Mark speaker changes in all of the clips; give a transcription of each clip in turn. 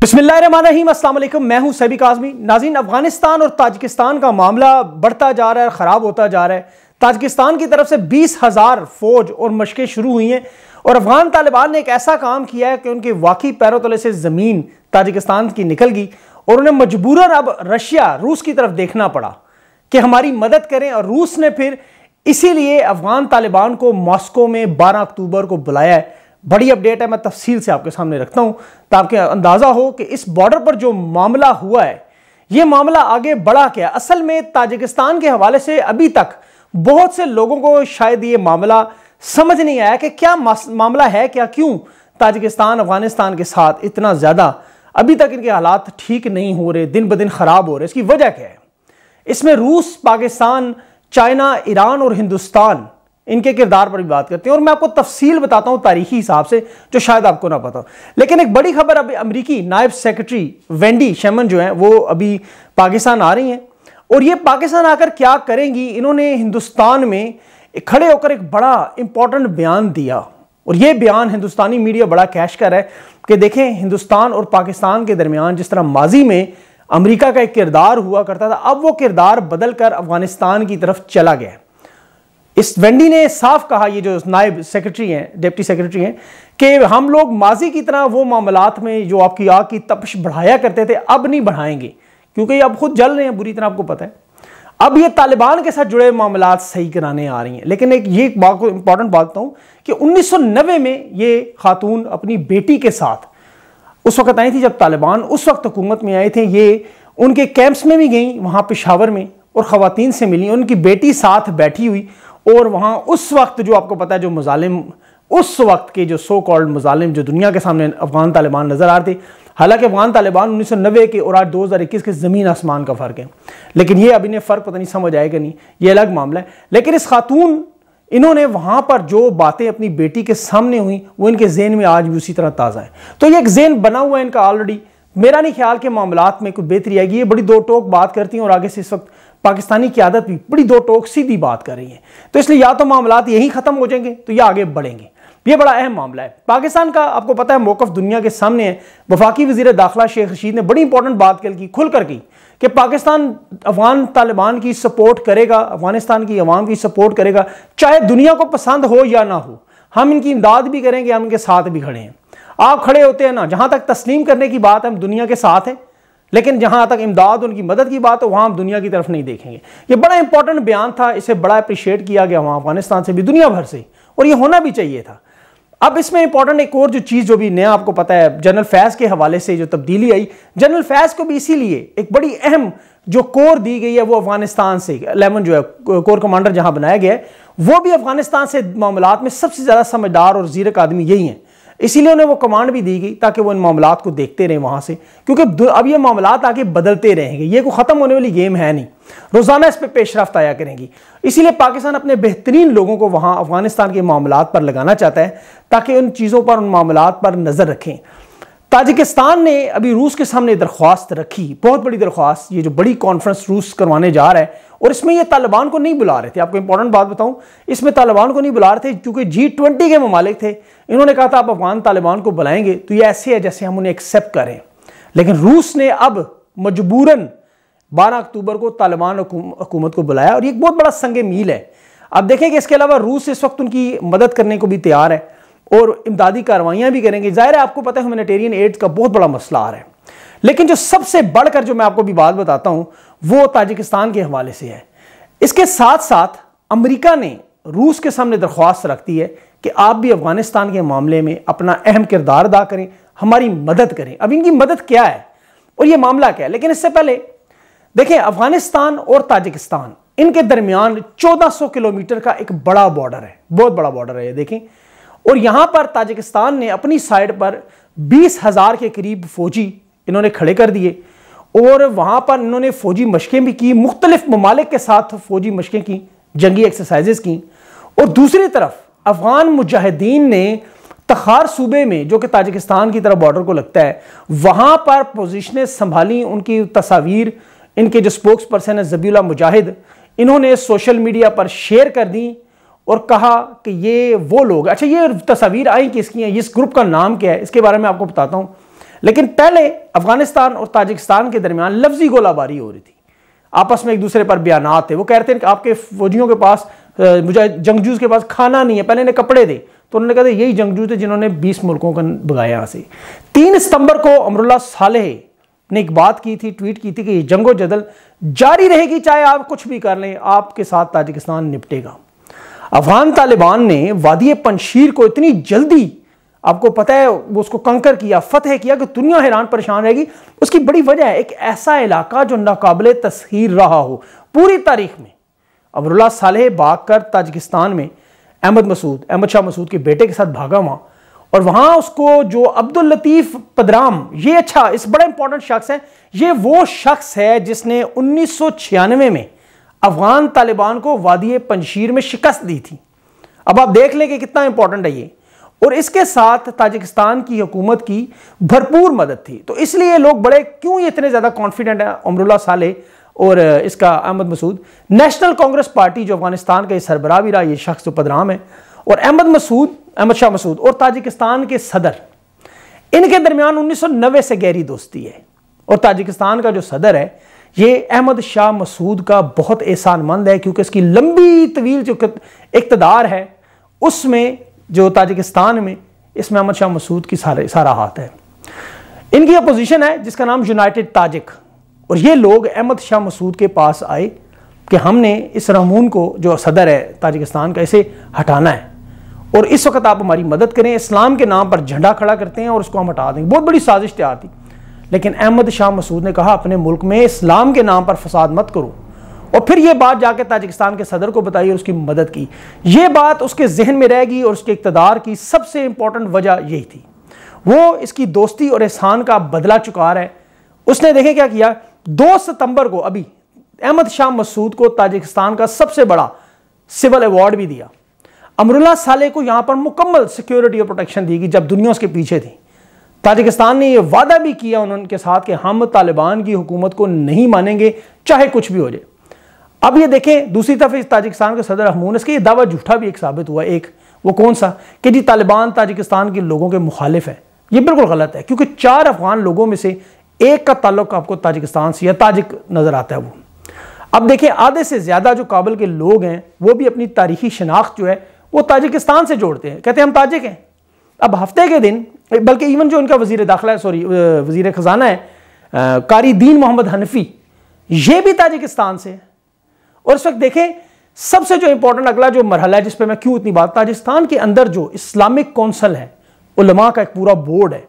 Speaker 1: बिस्मिल्लाम मैं हूँ सैबिक आजमी नाजीन अफगानिस्तान और ताजिकिस्तान का मामला बढ़ता जा रहा है ख़राब होता जा रहा है ताजिकिस्तान की तरफ से बीस हज़ार फौज और मशकें शुरू हुई हैं और अफगान तालिबान ने एक ऐसा काम किया है कि उनके वाकई पैरों तले से ज़मीन ताजिकिस्तान की निकल गई और उन्हें मजबूरन अब रशिया रूस की तरफ देखना पड़ा कि हमारी मदद करें और रूस ने फिर इसीलिए अफगान तालिबान को मॉस्को में बारह अक्टूबर को बुलाया है बड़ी अपडेट है मैं तफसील से आपके सामने रखता हूं ताकि अंदाज़ा हो कि इस बॉर्डर पर जो मामला हुआ है ये मामला आगे बढ़ा क्या असल में ताजिकिस्तान के हवाले से अभी तक बहुत से लोगों को शायद ये मामला समझ नहीं आया कि क्या मामला है क्या क्यों ताजिकिस्तान अफगानिस्तान के साथ इतना ज़्यादा अभी तक इनके हालात ठीक नहीं हो रहे दिन ब दिन ख़राब हो रहे इसकी वजह क्या है इसमें रूस पाकिस्तान चाइना ईरान और हिंदुस्तान इनके किरदार पर भी बात करते हैं और मैं आपको तफसील बताता हूँ तारीखी हिसाब से जो शायद आपको ना पता लेकिन एक बड़ी खबर अभी अमरीकी नायब सेक्रेटरी वेंडी शेमन जो हैं वो अभी पाकिस्तान आ रही हैं और ये पाकिस्तान आकर क्या करेंगी इन्होंने हिंदुस्तान में खड़े होकर एक बड़ा इंपॉर्टेंट बयान दिया और ये बयान हिंदुस्तानी मीडिया बड़ा कैश कर है कि देखें हिंदुस्तान और पाकिस्तान के दरमियान जिस तरह माजी में अमेरिका का एक किरदार हुआ करता था अब वो किरदार बदल कर अफगानिस्तान की तरफ चला गया इस वेंडी ने साफ कहा ये जो नायब सेक्रेटरी हैं डिप्टी सेक्रेटरी हैं कि हम लोग माजी की तरह वो मामला में जो आपकी आग की तपश बढ़ाया करते थे अब नहीं बढ़ाएंगे क्योंकि अब खुद जल रहे हैं बुरी तरह आपको पता है अब ये तालिबान के साथ जुड़े मामला सही कराने आ रही हैं लेकिन एक ये बात को इंपॉर्टेंट बात बताऊँ कि उन्नीस में ये खातून अपनी बेटी के साथ उस वक्त आई थी जब तालिबान उस वक्त हुकूमत में आए थे ये उनके कैंप्स में भी गई वहाँ पेशावर में और ख़वातीन से मिली उनकी बेटी साथ बैठी हुई और वहाँ उस वक्त जो आपको पता है जो मुजालिम उस वक्त के जो सो कॉल्ड मुजालिम जो दुनिया के सामने अफगान तालिबान नज़र आ रहे थे हालांकि अफगान तालिबान उन्नीस सौ नब्बे के और आज दो हज़ार इक्कीस के ज़मीन आसमान का फ़र्क है लेकिन ये अब इन्हें फ़र्क पता नहीं समझ आएगा नहीं ये अलग मामला है लेकिन इस खातून इन्होंने वहाँ पर जो बातें अपनी बेटी के सामने हुई वो इनके जेन में आज भी उसी तरह ताज़ा है तो ये एक जेन बना हुआ है इनका ऑलरेडी मेरा नहीं ख्याल के मामला में कुछ बेहतरी आएगी ये बड़ी दो टोक बात करती हैं और आगे से इस वक्त पाकिस्तानी की आदत भी बड़ी दो टोक सीधी बात कर रही है तो इसलिए या तो मामला यहीं खत्म हो जाएंगे तो या आगे बढ़ेंगे ये बड़ा अहम मामला है पाकिस्तान का आपको पता है मौकफ दुनिया के सामने है वफाकी वजीर दाखिला शेख रशीद ने बड़ी इंपॉर्टेंट बात कल की खुलकर की कि पाकिस्तान अफगान तालिबान की सपोर्ट करेगा अफगानिस्तान की अवाम की सपोर्ट करेगा चाहे दुनिया को पसंद हो या ना हो हम इनकी इमदाद भी करेंगे हम इनके साथ भी खड़े हैं आप खड़े होते हैं ना जहां तक तस्लीम करने की बात हम दुनिया के साथ हैं लेकिन जहां तक इमदाद उनकी मदद की बात है वहां हम दुनिया की तरफ नहीं देखेंगे ये बड़ा इंपॉर्टेंट बयान था इसे बड़ा अप्रिशिएट किया गया वहां अफगानिस्तान से भी दुनिया भर से और ये होना भी चाहिए था अब इसमें इंपॉर्टेंट एक और जो चीज़ जो भी नया आपको पता है जनरल फैज के हवाले से जो तब्दीली आई जनरल फैज को भी इसीलिए एक बड़ी अहम जो कोर दी गई है वो अफगानिस्तान से लेमन जो है कोर कमांडर जहां बनाया गया है वो भी अफगानिस्तान से मामला में सबसे ज़्यादा समझदार और जीरक आदमी यही है इसीलिए उन्हें वो कमांड भी दी गई ताकि वो इन मामला को देखते रहें वहाँ से क्योंकि अब ये मामला आगे बदलते रहेंगे ये कोई ख़त्म होने वाली गेम है नहीं रोज़ाना इस पर पेशरफ आया करेंगी इसीलिए पाकिस्तान अपने बेहतरीन लोगों को वहाँ अफगानिस्तान के मामला पर लगाना चाहता है ताकि उन चीज़ों पर उन मामला पर नज़र रखें ताजिकिस्तान ने अभी रूस के सामने दरख्वास्त रखी बहुत बड़ी दरख्वास्त ये जो बड़ी कॉन्फ्रेंस रूस करवाने जा रहा है और इसमें ये तालिबान को नहीं बुला रहे थे आपको इंपॉर्टेंट बात बताऊं इसमें तालिबान को नहीं बुला रहे थे क्योंकि जी ट्वेंटी के ममालिक थे इन्होंने कहा था आप अफगान तालिबान को बुलाएंगे तो ये ऐसे है जैसे हम उन्हें एक्सेप्ट करें लेकिन रूस ने अब मजबूरन बारह अक्टूबर को तालिबान हुकूमत को बुलाया और ये एक बहुत बड़ा संग मील है अब देखें कि इसके अलावा रूस इस वक्त उनकी मदद करने को भी तैयार है और इमदादी कार्रवाइयाँ भी करेंगे ज़ाहिर है आपको पता है ह्यूमेटेरियन एड का बहुत बड़ा मसला आ रहा है लेकिन जो सबसे बढ़कर जो मैं आपको भी बात बताता हूँ वो ताजिकिस्तान के हवाले से है इसके साथ साथ अमरीका ने रूस के सामने दरख्वास्त रखती है कि आप भी अफगानिस्तान के मामले में अपना अहम किरदार अदा करें हमारी मदद करें अब इनकी मदद क्या है और यह मामला क्या है लेकिन इससे पहले देखें अफगानिस्तान और ताजिकिस्तान इनके दरमियान 1400 किलोमीटर का एक बड़ा बॉर्डर है बहुत बड़ा बॉर्डर है देखें और यहाँ पर ताजिकिस्तान ने अपनी साइड पर बीस हज़ार के करीब फ़ौजी इन्होंने खड़े कर दिए और वहाँ पर इन्होंने फ़ौजी मशकें भी की मुख्तलिफ ममालिक के साथ फ़ौजी मशकें की जंगी एक्सरसाइजेज़ की और दूसरी तरफ अफ़गान मुजाहिदीन ने तखार सूबे में जो कि ताजिकिस्तान की तरफ बॉर्डर को लगता है वहाँ पर पोजिशनें संभाली उनकी तस्वीर इनके जो स्पोक्स पर्सन है जबीला मुजाहिद इन्होंने सोशल मीडिया पर शेयर कर दी और कहा कि ये वो लोग अच्छा ये तस्वीर आई किसकी हैं इस ग्रुप का नाम क्या है इसके बारे में आपको बताता हूँ लेकिन पहले अफगानिस्तान और ताजिकिस्तान के दरमियान लफ्जी गोलाबारी हो रही थी आपस में एक दूसरे पर बयान थे वो कहते हैं कि आपके फौजियों के पास मुझे जंगजूज के पास खाना नहीं है पहले इन्हें कपड़े दे तो उन्होंने कहा यही जंगजू थे जिन्होंने 20 मुल्कों का भगाया यहाँ से तीन सितंबर को अमरुल्ला सालेह ने एक बात की थी ट्वीट की थी कि ये जंगो जदल जारी रहेगी चाहे आप कुछ भी कर लें आपके साथ ताजिकिस्तान निपटेगा अफगान तालिबान ने वादी पनशीर को इतनी जल्दी आपको पता है वो उसको कंकर किया फतेह किया कि दुनिया हैरान परेशान रहेगी उसकी बड़ी वजह है एक ऐसा इलाका जो नाकबिल तस्हीर रहा हो पूरी तारीख में अमरुल्ला भाग कर ताजिकिस्तान में अहमद मसूद अहमद शाह मसूद के बेटे के साथ भागा हुआ और वहाँ उसको जो अब्दुल लतीफ़ पदराम ये अच्छा इस बड़ा इंपॉर्टेंट शख्स है ये वो शख्स है जिसने उन्नीस में अफगान तालिबान को वादी पंशीर में शिकस्त दी थी अब आप देख लें कि कितना इंपॉर्टेंट है ये और इसके साथ ताजिकिस्तान की हुकूमत की भरपूर मदद थी तो इसलिए लोग बड़े क्यों इतने ज़्यादा कॉन्फिडेंट हैं अमरुल्ला साले और इसका Ahmad Masood National Congress Party जो अफगानिस्तान का सरबरा भी रहा ये शख्स जो तो पदराम है और अहमद मसूद अहमद शाह मसूद और ताजिकिस्तान के सदर इनके दरमियान 1990 से गहरी दोस्ती है और ताजिकिस्तान का जो सदर है ये अहमद शाह मसूद का बहुत एहसानमंद है क्योंकि इसकी लंबी तवील जो इकतदार है उसमें जो ताजिकिस्तान में इसमें अहमद शाह मसूद की सारे सारा हाथ है इनकी अपोजिशन है जिसका नाम यूनाइटेड ताजिक और ये लोग अहमद शाह मसूद के पास आए कि हमने इस रहमून को जो सदर है ताजिकिस्तान का इसे हटाना है और इस वक्त आप हमारी मदद करें इस्लाम के नाम पर झंडा खड़ा करते हैं और उसको हम हटा देंगे बहुत बड़ी साजिश तैयार थी लेकिन अहमद शाह मसूद ने कहा अपने मुल्क में इस्लाम के नाम पर फसाद मत करो और फिर ये बात जाके ताजिकिस्तान के सदर को बताई और उसकी मदद की ये बात उसके जहन में रहेगी और उसके इकतदार की सबसे इंपॉर्टेंट वजह यही थी वो इसकी दोस्ती और एहसान का बदला चुका है उसने देखें क्या किया दो सितंबर को अभी अहमद शाह मसूद को ताजिकिस्तान का सबसे बड़ा सिविल अवार्ड भी दिया अमरुल्ला साले को यहां पर मुकम्मल सिक्योरिटी और प्रोटेक्शन दी गई जब दुनिया उसके पीछे थी ताजिकिस्तान ने यह वादा भी किया उनके साथ कि हम तालिबान की हुकूमत को नहीं मानेंगे चाहे कुछ भी हो जाए अब ये देखें दूसरी तरफ इस ताजिकिस्तान के सदर हमून इसके ये दावा झूठा भी एक साबित हुआ एक वो कौन सा कि जी तालिबान ताजिकिस्तान के लोगों के मुखालिफ है ये बिल्कुल गलत है क्योंकि चार अफगान लोगों में से एक का ताल्लुक आपको ताजिकिस्तान से या ताजिक नज़र आता है वो अब देखें आधे से ज़्यादा जो काबुल के लोग हैं वो भी अपनी तारीखी शनाख्त जो है वो ताजिकिस्तान से जोड़ते हैं कहते हैं हम ताजिक हैं अब हफ्ते के दिन बल्कि इवन जो इनका वजीर दाखिला है सॉरी वजीर ख़जाना है कारी दीन मोहम्मद हनफी ये भी ताजिकिस्तान से है और इस वक्त देखें सबसे जो इंपॉर्टेंट अगला जो मरहला है जिस पर मैं क्यों इतनी बात ताजिस्तान के अंदर जो इस्लामिक कौंसल है उलमा का एक पूरा बोर्ड है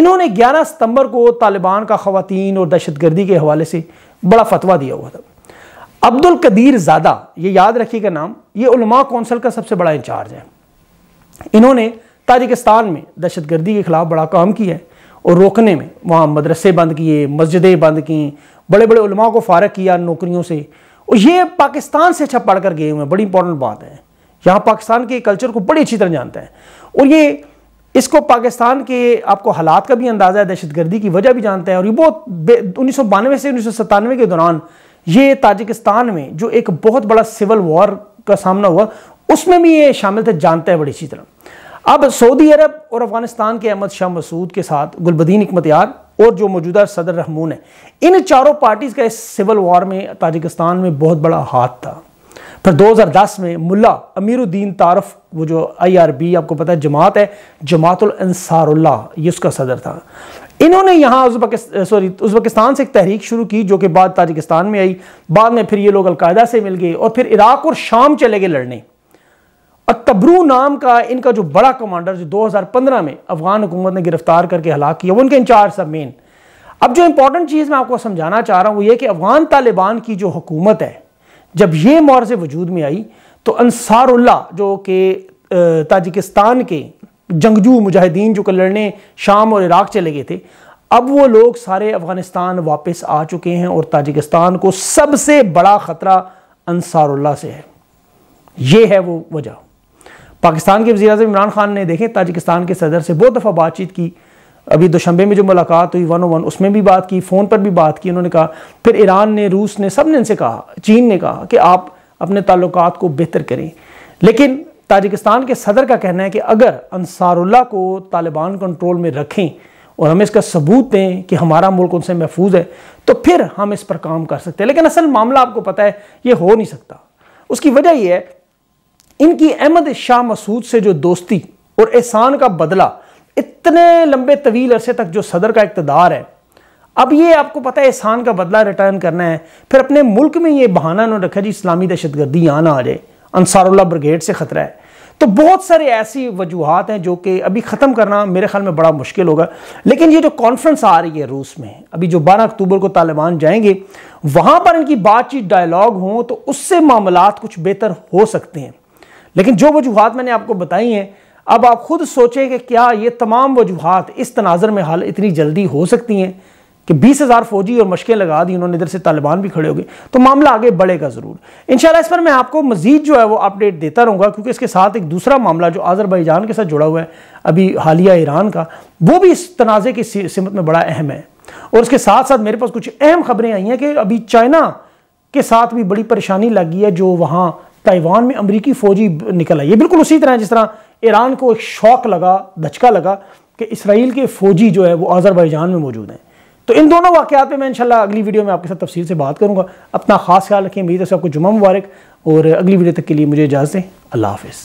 Speaker 1: इन्होंने 11 सितंबर को तालिबान का खातन और दहशतगर्दी के हवाले से बड़ा फतवा दिया हुआ था अब्दुल कदीर ज़ादा ये याद रखिएगा नाम ये उलमा कौंसल का सबसे बड़ा इंचार्ज है इन्होंने ताजिकिस्तान में दहशतगर्दी के खिलाफ बड़ा काम किया है और रोकने में वहाँ मदरसे बंद किए मस्जिदें बंद की बड़े बड़े उलमाओं को फारग किया नौकरियों से और ये पाकिस्तान से अच्छा पढ़ कर गए हुए हैं बड़ी इंपॉर्टेंट बात है यहाँ पाकिस्तान के कल्चर को बड़ी अच्छी तरह जानते हैं और ये इसको पाकिस्तान के आपको हालात का भी अंदाज़ा है दहशतगर्दी की वजह भी जानते हैं और ये बहुत उन्नीस से उन्नीस के दौरान ये ताजिकिस्तान में जो एक बहुत बड़ा सिविल वॉर का सामना हुआ उसमें भी ये शामिल थे जानते हैं बड़ी अच्छी तरह अब सऊदी अरब और अफगानिस्तान के अहमद शाह मसूद के साथ गुलबदीन इकमत यार और जो मौजूदा सदर रहमून है इन चारों पार्टीज़ का इस सिविल वॉर में ताजिकिस्तान में बहुत बड़ा हाथ था फिर 2010 में मुल्ला अमीरुद्दीन तारफ वो जो आईआरबी आपको पता है जमात है जमातुल अंसारुल्ला ये उसका सदर था इन्होंने यहाँ सॉरी उज्बकिस्तान से एक तहरीक शुरू की जो कि बाद ताजिकिस्तान में आई बाद में फिर ये लोग अलकायदा से मिल गए और फिर इराक और शाम चले गए लड़ने और नाम का इनका जो बड़ा कमांडर जो 2015 में अफगान हुकूमत ने गिरफ्तार करके हलाक किया वो इनके इंचार्ज सब मेन अब जो इंपॉर्टेंट चीज़ मैं आपको समझाना चाह रहा हूँ वो ये कि अफगान तालिबान की जो हुकूमत है जब ये मौर से वजूद में आई तो अंसारुल्ला जो कि ताजिकिस्तान के जंगजू मुजाहिदीन जो कि लड़ने शाम और इराक चले गए थे अब वो लोग सारे अफगानिस्तान वापस आ चुके हैं और ताजिकिस्तान को सबसे बड़ा ख़तरा अंसारुल्ला से है ये है वो वजह पाकिस्तान के वजी अजम इमरान खान ने देखें ताजिकिस्तान के सदर से बहुत दफ़ा बातचीत की अभी दुशंबे में जो मुलाकात हुई वन ओ वन उसमें भी बात की फ़ोन पर भी बात की उन्होंने कहा फिर ईरान ने रूस ने सब ने इनसे कहा चीन ने कहा कि आप अपने ताल्लुक को बेहतर करें लेकिन ताजिकिस्तान के सदर का कहना है कि अगर अंसारुल्ला को तालिबान कंट्रोल में रखें और हमें इसका सबूत दें कि हमारा मुल्क उनसे महफूज है तो फिर हम इस पर काम कर सकते हैं लेकिन असल मामला आपको पता है ये हो नहीं सकता उसकी वजह यह है इनकी अहमद शाह मसूद से जो दोस्ती और एहसान का बदला इतने लंबे तवील अरसे तक जो सदर का इकतदार है अब ये आपको पता है एहसान का बदला रिटर्न करना है फिर अपने मुल्क में ये बहाना ना रखा जी इस्लामी दहशतगर्दी यहाँ ना आ जाए अंसारुल्ला ब्रिगेड से ख़तरा है तो बहुत सारे ऐसी वजूहत हैं जो कि अभी ख़त्म करना मेरे ख्याल में बड़ा मुश्किल होगा लेकिन ये जो कॉन्फ्रेंस आ रही है रूस में अभी जो 12 अक्टूबर को तालिबान जाएंगे वहाँ पर इनकी बातचीत डायलॉग हों तो उससे मामला कुछ बेहतर हो सकते हैं लेकिन जो वजूहत मैंने आपको बताई हैं अब आप खुद सोचें कि क्या ये तमाम वजूहत इस तनाजर में हल इतनी जल्दी हो सकती हैं कि बीस हज़ार फौजी और मशकें लगा दी उन्होंने इधर से तालिबान भी खड़े हो गए तो मामला आगे बढ़ेगा ज़रूर इन इस पर मैं आपको मजीद जो है वो अपडेट देता रहूँगा क्योंकि इसके साथ एक दूसरा मामला जो आज़रबाईजान के साथ जुड़ा हुआ है अभी हालिया ईरान का वो भी इस तनाज़े की सिमत में बड़ा अहम है और उसके साथ साथ मेरे पास कुछ अहम खबरें आई हैं कि अभी चाइना के साथ भी बड़ी परेशानी लगी है जो वहाँ ताइवान में अमरीकी फौजी निकल आई ये बिल्कुल उसी तरह जिस तरह ईरान को एक शौक लगा धचका लगा कि इसराइल के फौजी जो है वो आज़रबाईजान में मौजूद हैं तो इन दोनों वाक़ात पे मैं इंशाल्लाह अगली वीडियो में आपके साथ तफसील से बात करूँगा अपना खास ख्याल रखें मेरी तरफ से आपको जुम्मा मुबारक और अगली वीडियो तक के लिए मुझे इजाज़त दें अल्लाह हाफिज़